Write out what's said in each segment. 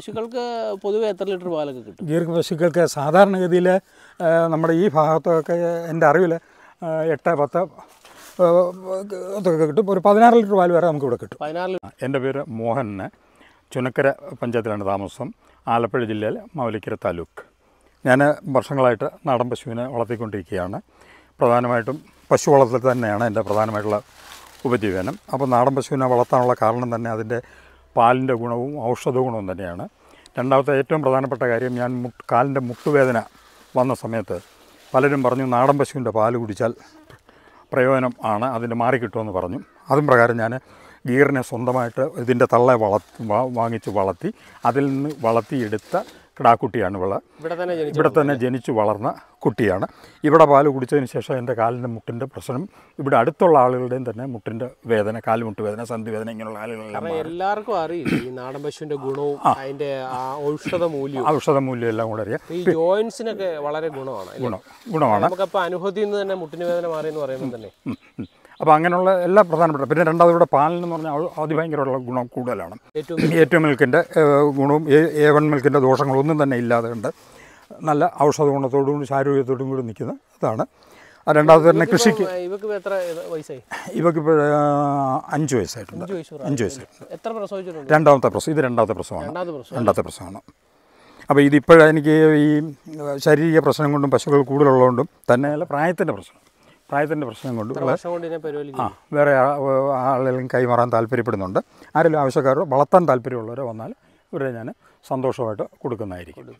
പശുക്കൾക്ക് പൊതുവെ എത്ര ലിറ്റർ പാലൊക്കെ കിട്ടും ഗീർക്ക് പശുക്കൾക്ക് സാധാരണഗതിയിൽ നമ്മുടെ ഈ ഭാഗത്തൊക്കെ എൻ്റെ അറിവിൽ എട്ട് പത്ത് അതൊക്കെ കിട്ടും ഒരു പതിനാറ് ലിറ്റർ പാൽ വരെ നമുക്ക് ഇവിടെ കിട്ടും പതിനാറ് എൻ്റെ പേര് മോഹനെ ചുനക്കര പഞ്ചായത്തിലാണ് താമസം ആലപ്പുഴ ജില്ലയിലെ മൗലിക്കര താലൂക്ക് ഞാൻ വർഷങ്ങളായിട്ട് നാടൻ പശുവിനെ വളർത്തിക്കൊണ്ടിരിക്കുകയാണ് പ്രധാനമായിട്ടും പശു വളർത്തൽ തന്നെയാണ് എൻ്റെ പ്രധാനമായിട്ടുള്ള ഉപജീവനം അപ്പോൾ നാടൻ പശുവിനെ വളർത്താനുള്ള കാരണം തന്നെ അതിൻ്റെ പാലിൻ്റെ ഗുണവും ഔഷധ ഗുണവും തന്നെയാണ് രണ്ടാമത്തെ ഏറ്റവും പ്രധാനപ്പെട്ട കാര്യം ഞാൻ മു കാലിൻ്റെ മുട്ടുവേദന വന്ന സമയത്ത് പലരും പറഞ്ഞു നാടൻ പശുവിൻ്റെ പാല് കുടിച്ചാൽ പ്രയോജനം ആണ് അതിന് മാറിക്കിട്ടുമെന്ന് പറഞ്ഞു അതും പ്രകാരം ഞാൻ ഗീറിനെ സ്വന്തമായിട്ട് ഇതിൻ്റെ തള്ളെ വള വാങ്ങിച്ച് വളർത്തി അതിൽ നിന്ന് വളർത്തിയെടുത്ത കിടാക്കുട്ടിയാണ് ഇവള് ഇവിടെ തന്നെ ജനിച്ചു വളർന്ന കുട്ടിയാണ് ഇവിടെ പാല് കുടിച്ചതിന് ശേഷം എൻ്റെ കാലിൻ്റെ മുട്ടിൻ്റെ പ്രശ്നം ഇവിടെ അടുത്തുള്ള ആളുകളുടെയും തന്നെ മുട്ടിൻ്റെ വേദന കാൽമുട്ട് വേദന സന്ധി വേദന ഇങ്ങനെയുള്ള ആളുകളെല്ലാം എല്ലാവർക്കും അറിയില്ല ഈ നാടൻ പശുവിൻ്റെ ഗുണവും അതിൻ്റെ ഔഷധ മൂല്യം ഔഷധ മൂല്യം എല്ലാം കൂടെ അറിയാം ഈ ജോയിൻസിനൊക്കെ വളരെ ഗുണമാണ് ഗുണം ഗുണമാണ് നമുക്കപ്പോൾ അനുഭവത്തിൽ നിന്ന് തന്നെ മുട്ടിന് വേദന മാറിയെന്ന് പറയുമ്പോൾ തന്നെ അപ്പോൾ അങ്ങനെയുള്ള എല്ലാ പ്രധാനപ്പെട്ട പിന്നെ രണ്ടാമത് ഇവിടെ പാലിനെന്ന് പറഞ്ഞാൽ അതിഭയങ്കരമുള്ള ഗുണം കൂടുതലാണ് ഏറ്റവും മിൽക്കിൻ്റെ ഗുണവും എ വൺ മിൽക്കിൻ്റെ ദോഷങ്ങളൊന്നും തന്നെ ഇല്ലാതെ ഉണ്ട് നല്ല ഔഷധ ഗുണത്തോടും കൂടി ശാരീരികത്തോടും കൂടി നിൽക്കുന്ന അതാണ് രണ്ടാമത് തന്നെ കൃഷിക്ക് ഇവക്ക് എത്ര വയസ്സായി അഞ്ച് വയസ്സായിട്ടുണ്ട് അഞ്ച് വയസ്സായിട്ടുണ്ട് എത്ര പ്രസവിച്ചിട്ടുണ്ട് രണ്ടാമത്തെ പ്രസവം ഇത് രണ്ടാമത്തെ പ്രസവമാണ് രണ്ടാമത്തെ പ്രസവമാണ് അപ്പോൾ ഇതിപ്പോഴെനിക്ക് ഈ ശാരീരിക പ്രശ്നം കൊണ്ടും പശുക്കൾ കൂടുതലുള്ളതുകൊണ്ടും തന്നെയല്ല പ്രായത്തിൻ്റെ പ്രശ്നം പ്രായത്തിൻ്റെ പ്രശ്നം കൊണ്ട് ആ വേറെ ആളുകളും കൈമാറാൻ താല്പര്യപ്പെടുന്നുണ്ട് ആരെങ്കിലും ആവശ്യക്കാരോ വളർത്താൻ താല്പര്യമുള്ളവരോ വന്നാൽ ഇവരെ ഞാൻ സന്തോഷമായിട്ട് കൊടുക്കുന്നതായിരിക്കും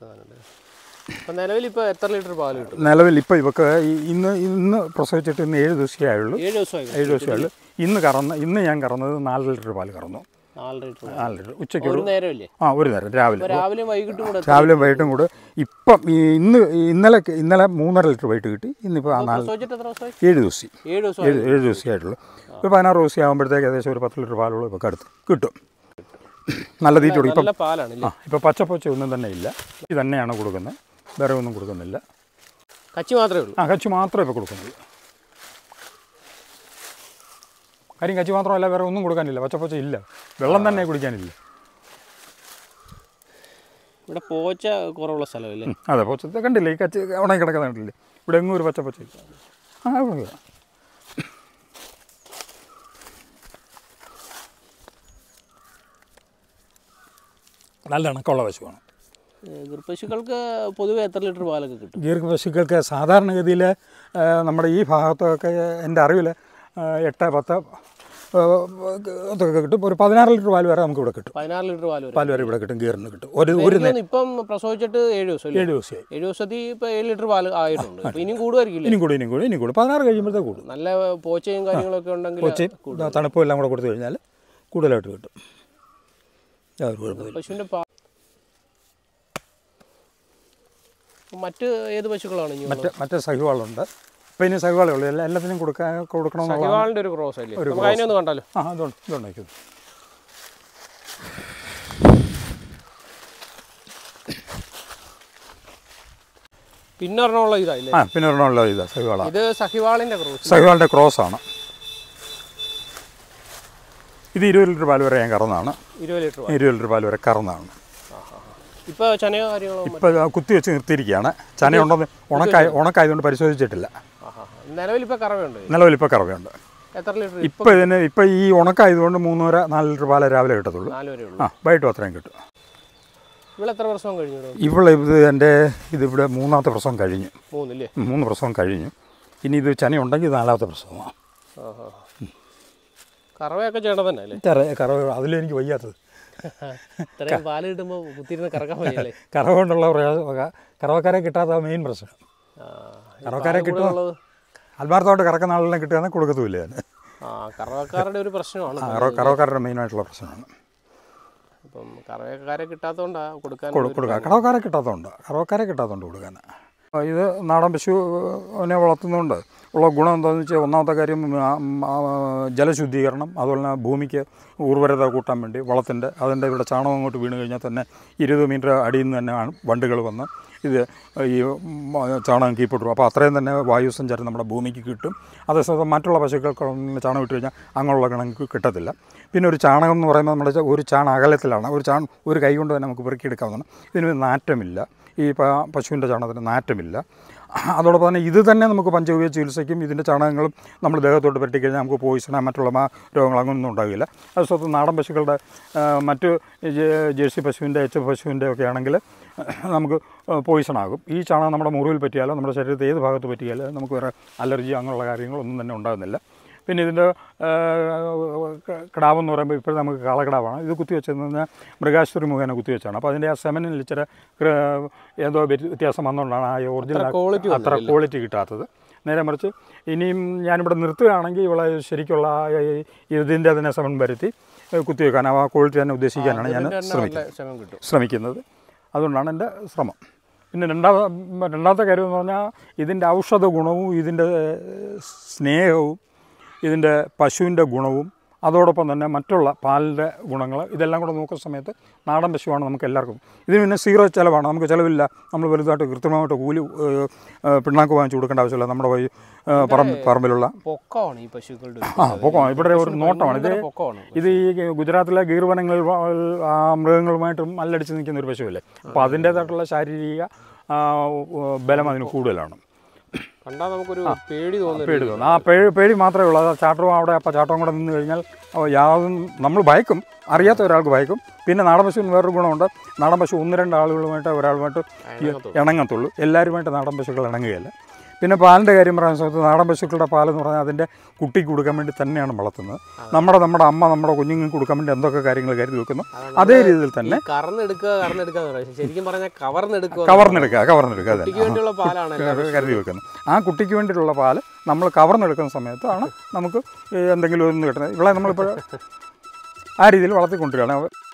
എത്ര ലിറ്റർ പാൽ കിട്ടും നിലവിൽ ഇപ്പോൾ ഇവക്ക് ഇന്ന് ഇന്ന് പ്രസവിച്ചിട്ട് ഇന്ന് ഏഴ് ദിവസമേ ആയുള്ളൂ ഏഴ് ദിവസമേ ഏഴ് ദിവസമേ ആയുള്ളൂ ഇന്ന് കറന്ന് ഇന്ന് ഞാൻ കറന്നത് നാല് ലിറ്റർ പാൽ കറന്നു നാല് ലിറ്റർ ഉച്ചയ്ക്ക് ഒരു ആ ഒരു നേരം രാവിലെ രാവിലെ വൈകിട്ടും കൂടെ രാവിലെ ഇപ്പം ഇന്ന് ഇന്നലെ ഇന്നലെ മൂന്നര ലിറ്റർ വൈകിട്ട് കിട്ടി ഇന്നിപ്പോൾ ആ നാല് ഏഴ് ദിവസം ഏഴ് ദിവസം ആയിട്ടുള്ളൂ ദിവസമായിട്ടുള്ളൂ ഒരു പതിനാറ് ദിവസം ആകുമ്പോഴത്തേക്ക് ഏകദേശം ഒരു പത്ത് ലിറ്റർ പാലുള്ള ഇപ്പോൾ കടുത്ത് കിട്ടും നല്ല തീറ്റ കൊടുക്കും ഇപ്പം പാലാണ് ആ ഇപ്പോൾ പച്ചപ്പൊച്ച ഒന്നും തന്നെ ഇല്ല ഇത് തന്നെയാണ് കൊടുക്കുന്നത് വേറെ ഒന്നും കൊടുക്കുന്നില്ല കച്ചി മാത്രമേ ഉള്ളൂ ആ കച്ചി മാത്രമേ ഇപ്പോൾ കൊടുക്കുന്നുള്ളൂ കാര്യം കച്ചി മാത്രമല്ല വേറെ ഒന്നും കൊടുക്കാനില്ല പച്ചപ്പൊച്ച ഇല്ല വെള്ളം തന്നെ കുടിക്കാനില്ല ഇവിടെ പോച്ച കുറവുള്ള സ്ഥലമല്ലേ അതെ പോച്ച കണ്ടില്ല ഈ കച്ചി ഉണങ്ങി കിടക്കുന്ന കണ്ടില്ലേ ഇവിടെ എങ്ങും ഒരു പച്ചപ്പൊച്ച ഇല്ല നല്ല ഇണക്കമുള്ള പശുവാണ് ഗീർപശുക്കൾക്ക് പൊതുവെ എത്ര ലിറ്റർ പാലൊക്കെ കിട്ടും ഗീർപശുക്കൾക്ക് സാധാരണഗതിയിൽ നമ്മുടെ ഈ ഭാഗത്തൊക്കെ എൻ്റെ അറിവിൽ എട്ട് പത്ത് അതൊക്കെ കിട്ടും ഒരു പതിനാറ് ലിറ്റർ പാൽ വരെ നമുക്ക് ഇവിടെ കിട്ടും പതിനാറ് ലിറ്റർ പാൽ പാൽ വരെ ഇവിടെ കിട്ടും ഗീറിന് കിട്ടും ഒരു ഒരു ഇപ്പം പ്രസവിച്ചിട്ട് ഏഴ് ദിവസം ഏഴ് ദിവസം ഏഴ് ദിവസത്തിൽ ഇപ്പം ഏഴ് ലിറ്റർ പാൽ ആയിട്ടുണ്ട് ഇനിയും കൂടുമായിരിക്കില്ല ഇനിയും കൂടും ഇനിയും കൂടും ഇനിയും കൂടും പതിനാറ് കഴിയുമ്പോഴത്തേക്ക് കൂടും നല്ല പോച്ചയും കാര്യങ്ങളൊക്കെ ഉണ്ടെങ്കിൽ പോച്ചയും തണുപ്പും എല്ലാം കൂടെ കൊടുത്തു കഴിഞ്ഞാൽ കൂടുതലായിട്ട് കിട്ടും യാതൊരു കുഴപ്പമില്ല പശുവിൻ്റെ പാൽ മറ്റ് ഏത് പശുക്കളാണ് മറ്റേ മറ്റേ സഹിവാളുണ്ട് അപ്പോൾ ഇനി സഹിവാളേ ഉള്ളൂ എല്ലാ എല്ലാത്തിനും കൊടുക്കാൻ കൊടുക്കണമെന്നുള്ള ഒരു ക്രോസ് അല്ലേ ഒരു അതിനൊന്ന് കണ്ടാലോ ആ അതുകൊണ്ട് ഇതുണ്ടാക്കിയത് പിന്നൊരെണ്ണമുള്ള ഇതായില്ലേ ആ പിന്നൊരെണ്ണമുള്ള ഇതാ സഹിവാള ഇത് സഹിവാളിൻ്റെ ക്രോസ് സഹിവാളിൻ്റെ ക്രോസ് ആണ് ഇത് ഇരുപത് ലിറ്റർ പാൽ വരെ ഞാൻ കറന്നാണ് ഇരുപത് ലിറ്റർ ഇരുപത് ലിറ്റർ പാൽ വരെ കറന്നാണ് ഇപ്പോൾ ചനയോ കാര്യങ്ങളോ ഇപ്പോൾ കുത്തി വെച്ച് നിർത്തിയിരിക്കുകയാണ് ചനയുണ്ടെന്ന് ഉണക്കായ ഉണക്കായതുകൊണ്ട് പരിശോധിച്ചിട്ടില്ല നിലവിലിപ്പോൾ കറവയുണ്ട് ഇപ്പൊ കറവയുണ്ട് എത്ര ലിറ്റർ ഇതിന് ഇപ്പൊ ഈ ഉണക്കായതുകൊണ്ട് മൂന്നര നാല് ലിറ്റർ പാല രാവിലെ കിട്ടത്തുള്ളൂ ആ വൈകിട്ടും അത്രയും കിട്ടും ഇവിടെ എത്ര പ്രസവം കഴിഞ്ഞു ഇവിടെ ഇത് എൻ്റെ ഇതിവിടെ മൂന്നാമത്തെ പ്രസവം കഴിഞ്ഞു മൂന്ന് പ്രസവം കഴിഞ്ഞു ഇനി ഇത് ചനി ഉണ്ടെങ്കിൽ നാലാമത്തെ പ്രസവമാണ് കറവയൊക്കെ തന്നെ അല്ലേ കറവ അതിലെനിക്ക് വയ്യാത്തത് പാല് കിട്ടുമ്പോൾ കറവ കൊണ്ടുള്ള കറവക്കാരെ കിട്ടാത്ത മെയിൻ പ്രശ്നം കറവക്കാരെ കിട്ടുന്നുള്ളത് അൽമാർത്തോട്ട് കറക്കുന്ന ആളുകളെ കിട്ടുകയാണെങ്കിൽ കൊടുക്കത്തുമില്ല ഞാൻ കറവക്കാരുടെ ഒരു പ്രശ്നമാണ് കറവക്കാരുടെ മെയിനായിട്ടുള്ള പ്രശ്നമാണ് അപ്പം കറവക്കാരെ കിട്ടാത്തതുകൊണ്ടാണ് കൊടുക്കാൻ കൊടുക്കുക കറവക്കാരെ കിട്ടാത്തതുകൊണ്ട് കറവക്കാരെ കിട്ടാത്തതുകൊണ്ട് കൊടുക്കാനാണ് ഇത് നാടൻ പശുവിനെ വളർത്തുന്നതുകൊണ്ട് ഉള്ള ഗുണം എന്താണെന്ന് വെച്ചാൽ ഒന്നാമത്തെ കാര്യം ജലശുദ്ധീകരണം അതുപോലെ തന്നെ ഭൂമിക്ക് ഉർവരത കൂട്ടാൻ വേണ്ടി വളത്തിൻ്റെ അതിൻ്റെ ഇവിടെ ചാണകം അങ്ങോട്ട് വീണ് കഴിഞ്ഞാൽ തന്നെ ഇരുപത് മീറ്റർ അടിയിൽ നിന്ന് തന്നെയാണ് വണ്ടുകൾ വന്ന് ഇത് ഈ ചാണകം കീപ്പിട്ടു അപ്പോൾ അത്രയും തന്നെ വായു സഞ്ചാരം നമ്മുടെ ഭൂമിക്ക് കിട്ടും അതേസമയം മറ്റുള്ള പശുക്കൾക്ക് ചാണകം ഇട്ട് കഴിഞ്ഞാൽ അങ്ങനെയുള്ള കിണങ്ങൾക്ക് കിട്ടത്തില്ല പിന്നെ ഒരു ചാണകം എന്ന് പറയുമ്പോൾ നമ്മുടെ ഒരു ചാണ അകലത്തിലാണ് ഒരു ചാൺ ഒരു കൈ കൊണ്ട് തന്നെ നമുക്ക് പെറുക്കിയെടുക്കാവുന്നതാണ് ഇതിന് നാറ്റമില്ല ഈ പശുവിൻ്റെ ചാണകത്തിന് നാറ്റമില്ല അതോടൊപ്പം തന്നെ ഇത് തന്നെ നമുക്ക് പഞ്ചഗവ്യ ചികിത്സയ്ക്കും ഇതിൻ്റെ ചാണകങ്ങളും നമ്മൾ ദേഹത്തോട്ട് പറ്റിക്കഴിഞ്ഞാൽ നമുക്ക് പോയിസണ മറ്റുള്ള രോഗങ്ങൾ അങ്ങനൊന്നും ഉണ്ടാവില്ല അത് സ്വത്ത് നാടൻ പശുക്കളുടെ മറ്റ് ജേഴ്സി പശുവിൻ്റെ എച്ച് പശുവിൻ്റെ ഒക്കെ ആണെങ്കിൽ നമുക്ക് പോയിസൺ ആകും ഈ ചാണകം നമ്മുടെ മുറിവിൽ പറ്റിയാലോ നമ്മുടെ ശരീരത്തെ ഏത് ഭാഗത്ത് പറ്റിയാലോ നമുക്ക് വേറെ അലർജി അങ്ങനെയുള്ള കാര്യങ്ങളൊന്നും തന്നെ ഉണ്ടാകുന്നില്ല പിന്നെ ഇതിൻ്റെ കിടാവെന്ന് പറയുമ്പോൾ ഇപ്പോൾ നമുക്ക് കാളക്കിടാവാണ് ഇത് കുത്തി കുത്തിവെച്ചതെന്ന് പറഞ്ഞാൽ മൃഗാശുപത്രി മുഖേന വെച്ചാണ് അപ്പോൾ അതിൻ്റെ ആ സെമനിൽ ഇച്ചിരി ഏതോ വ്യത്യാസം വന്നുകൊണ്ടാണ് ആ ഒറിജിനൽ അത്ര ക്വാളിറ്റി കിട്ടാത്തത് നേരെ മറിച്ച് ഇനിയും ഞാനിവിടെ നിർത്തുകയാണെങ്കിൽ ഇവളെ ശരിക്കുള്ള ഇതിൻ്റെ തന്നെ സെമൻ വരുത്തി കുത്തിവെക്കാൻ ആ ക്വാളിറ്റി തന്നെ ഉദ്ദേശിക്കാനാണ് ഞാൻ ശ്രമിക്കുന്നത് ശ്രമിക്കുന്നത് അതുകൊണ്ടാണ് എൻ്റെ ശ്രമം പിന്നെ രണ്ടാമത്തെ രണ്ടാമത്തെ കാര്യം എന്ന് പറഞ്ഞാൽ ഇതിൻ്റെ ഔഷധ ഗുണവും ഇതിൻ്റെ സ്നേഹവും ഇതിൻ്റെ പശുവിൻ്റെ ഗുണവും അതോടൊപ്പം തന്നെ മറ്റുള്ള പാലിൻ്റെ ഗുണങ്ങൾ ഇതെല്ലാം കൂടെ നോക്കുന്ന സമയത്ത് നാടൻ പശുവാണ് നമുക്ക് എല്ലാവർക്കും ഇതിന് പിന്നെ സീറോ ചിലവാണ് നമുക്ക് ചിലവില്ല നമ്മൾ വലുതായിട്ട് കൃത്രിമമായിട്ട് കൂലി പിണ്ണാക്ക് വാങ്ങിച്ചു കൊടുക്കേണ്ട ആവശ്യമില്ല നമ്മുടെ വഴി പറമ്പിലുള്ള പൊക്കമാണ് ഈ പശുക്കളുടെ ആ പൊക്കമാണ് ഇവിടെ ഒരു നോട്ടമാണ് ഇത് പൊക്കമാണ് ഇത് ഈ ഗുജറാത്തിലെ ഗീർവനങ്ങളിൽ മൃഗങ്ങളുമായിട്ടും മല്ലടിച്ച് നിൽക്കുന്ന ഒരു പശുവല്ലേ അപ്പോൾ അതിൻ്റേതായിട്ടുള്ള ശാരീരിക ബലം അതിന് കൂടുതലാണ് കണ്ടാൽ നമുക്കൊരു പേടി പേടി തോന്നുന്നു ആ പേടി പേടി മാത്രമേ ഉള്ളൂ അത് ചാട്ടവും അവിടെ അപ്പം ചാട്ടവും കൂടെ നിന്ന് കഴിഞ്ഞാൽ യാതും നമ്മൾ ഭയക്കും അറിയാത്ത ഒരാൾക്ക് ഭയക്കും പിന്നെ നാടൻ പശുവിന് വേറൊരു ഗുണമുണ്ട് നാടൻ പശു ഒന്ന് രണ്ട് ആളുകളുമായിട്ട് ഒരാളുമായിട്ട് ഇണങ്ങത്തുള്ളൂ എല്ലാവരുമായിട്ട് നാടൻ പശുക്കൾ ഇണങ്ങുകയല്ല പിന്നെ പാലിൻ്റെ കാര്യം പറയാൻ സമയത്ത് നാടൻ പശുക്കളുടെ പാലെന്ന് പറഞ്ഞാൽ അതിൻ്റെ കുട്ടിക്ക് കൊടുക്കാൻ വേണ്ടി തന്നെയാണ് വളർത്തുന്നത് നമ്മുടെ നമ്മുടെ അമ്മ നമ്മുടെ കുഞ്ഞുങ്ങൾക്ക് കൊടുക്കാൻ വേണ്ടി എന്തൊക്കെ കാര്യങ്ങൾ കരുതി വെക്കുന്നു അതേ രീതിയിൽ തന്നെ ശരിക്കും പറഞ്ഞാൽ കവർന്നെടുക്കുക കവർന്നെടുക്കുക കവർന്നെടുക്കുക കരുതി വെക്കുന്നു ആ കുട്ടിക്ക് വേണ്ടിയിട്ടുള്ള പാല് നമ്മൾ കവർന്നെടുക്കുന്ന സമയത്താണ് നമുക്ക് എന്തെങ്കിലും ഒന്ന് കിട്ടുന്നത് ഇവിടെ നമ്മളിപ്പോൾ ആ രീതിയിൽ വളർത്തിക്കൊണ്ടിരിക്കുകയാണ്